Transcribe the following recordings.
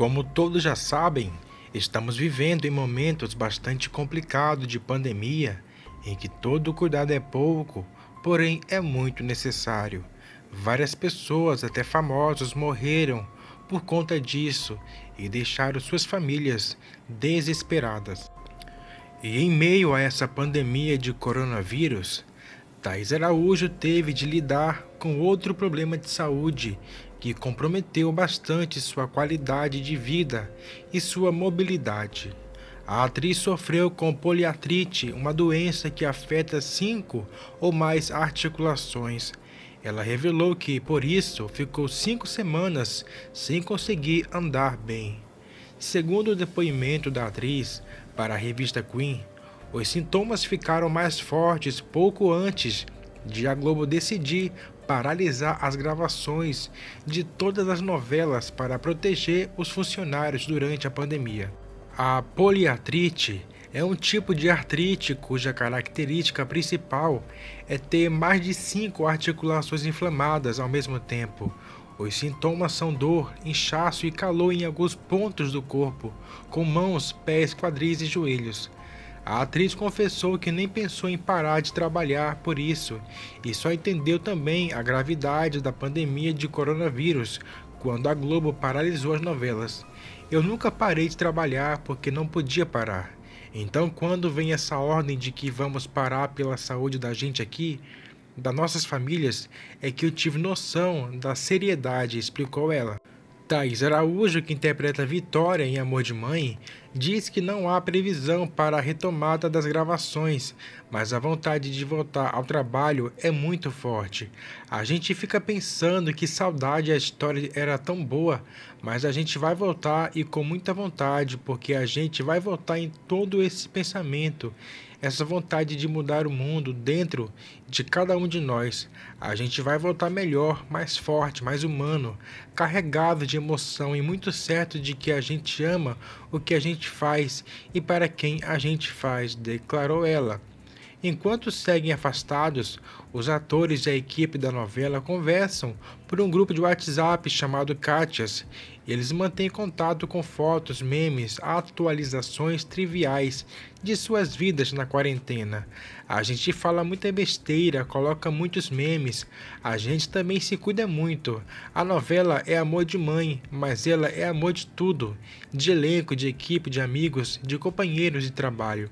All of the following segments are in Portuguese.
Como todos já sabem, estamos vivendo em momentos bastante complicados de pandemia, em que todo cuidado é pouco, porém é muito necessário. Várias pessoas, até famosos, morreram por conta disso e deixaram suas famílias desesperadas. E em meio a essa pandemia de coronavírus, Thais Araújo teve de lidar com outro problema de saúde que comprometeu bastante sua qualidade de vida e sua mobilidade. A atriz sofreu com poliartrite, uma doença que afeta cinco ou mais articulações. Ela revelou que, por isso, ficou cinco semanas sem conseguir andar bem. Segundo o depoimento da atriz para a revista Queen, os sintomas ficaram mais fortes pouco antes de a Globo decidir paralisar as gravações de todas as novelas para proteger os funcionários durante a pandemia. A poliartrite é um tipo de artrite cuja característica principal é ter mais de cinco articulações inflamadas ao mesmo tempo. Os sintomas são dor, inchaço e calor em alguns pontos do corpo, com mãos, pés, quadris e joelhos. A atriz confessou que nem pensou em parar de trabalhar por isso e só entendeu também a gravidade da pandemia de coronavírus quando a Globo paralisou as novelas. Eu nunca parei de trabalhar porque não podia parar. Então, quando vem essa ordem de que vamos parar pela saúde da gente aqui, das nossas famílias, é que eu tive noção da seriedade, explicou ela. Thais Araújo, que interpreta Vitória em Amor de Mãe, diz que não há previsão para a retomada das gravações, mas a vontade de voltar ao trabalho é muito forte. A gente fica pensando que saudade a história era tão boa, mas a gente vai voltar e com muita vontade, porque a gente vai voltar em todo esse pensamento essa vontade de mudar o mundo dentro de cada um de nós. A gente vai voltar melhor, mais forte, mais humano, carregado de emoção e muito certo de que a gente ama o que a gente gente faz e para quem a gente faz, declarou ela. Enquanto seguem afastados, os atores e a equipe da novela conversam por um grupo de WhatsApp chamado Katias. Eles mantêm contato com fotos, memes, atualizações triviais de suas vidas na quarentena. A gente fala muita besteira, coloca muitos memes. A gente também se cuida muito. A novela é amor de mãe, mas ela é amor de tudo: de elenco, de equipe, de amigos, de companheiros de trabalho.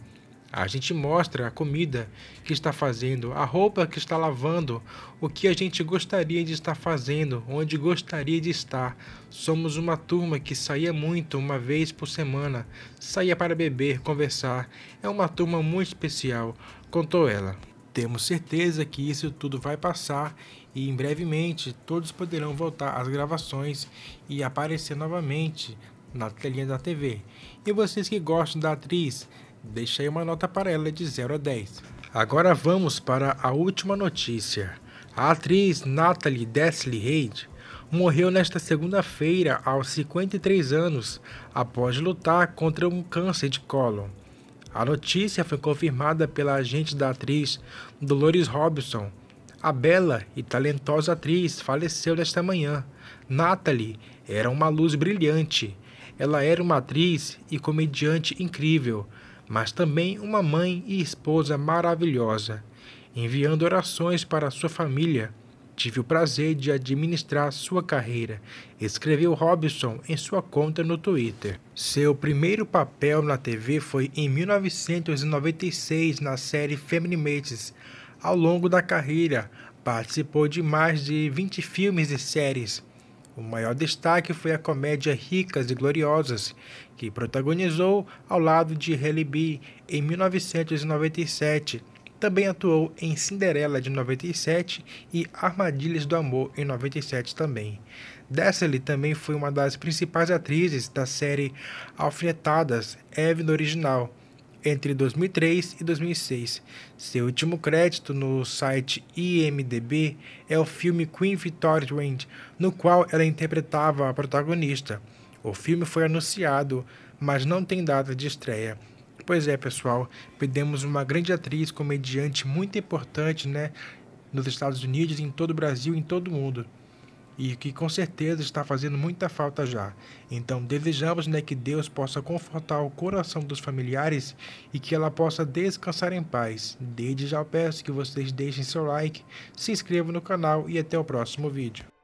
A gente mostra a comida que está fazendo, a roupa que está lavando, o que a gente gostaria de estar fazendo, onde gostaria de estar. Somos uma turma que saía muito uma vez por semana, saía para beber, conversar. É uma turma muito especial, contou ela. Temos certeza que isso tudo vai passar e em brevemente todos poderão voltar às gravações e aparecer novamente na telinha da TV. E vocês que gostam da atriz, Deixei uma nota para ela de 0 a 10. Agora vamos para a última notícia. A atriz Natalie Desley Reid morreu nesta segunda-feira aos 53 anos após lutar contra um câncer de cólon. A notícia foi confirmada pela agente da atriz Dolores Robson. A bela e talentosa atriz faleceu nesta manhã. Natalie era uma luz brilhante. Ela era uma atriz e comediante incrível mas também uma mãe e esposa maravilhosa, enviando orações para sua família. Tive o prazer de administrar sua carreira, escreveu Robson em sua conta no Twitter. Seu primeiro papel na TV foi em 1996 na série Mates. Ao longo da carreira, participou de mais de 20 filmes e séries, o maior destaque foi a comédia Ricas e Gloriosas, que protagonizou ao lado de Halle B em 1997. Também atuou em Cinderela de 97 e Armadilhas do Amor em 97 também. Dessely também foi uma das principais atrizes da série Alfinetadas, Eve no original, entre 2003 e 2006. Seu último crédito no site IMDb é o filme Queen Victoria Wind, no qual ela interpretava a protagonista. O filme foi anunciado, mas não tem data de estreia. Pois é, pessoal, perdemos uma grande atriz, comediante muito importante, né? Nos Estados Unidos, em todo o Brasil, em todo o mundo e que com certeza está fazendo muita falta já. Então desejamos né, que Deus possa confortar o coração dos familiares e que ela possa descansar em paz. Desde já peço que vocês deixem seu like, se inscrevam no canal e até o próximo vídeo.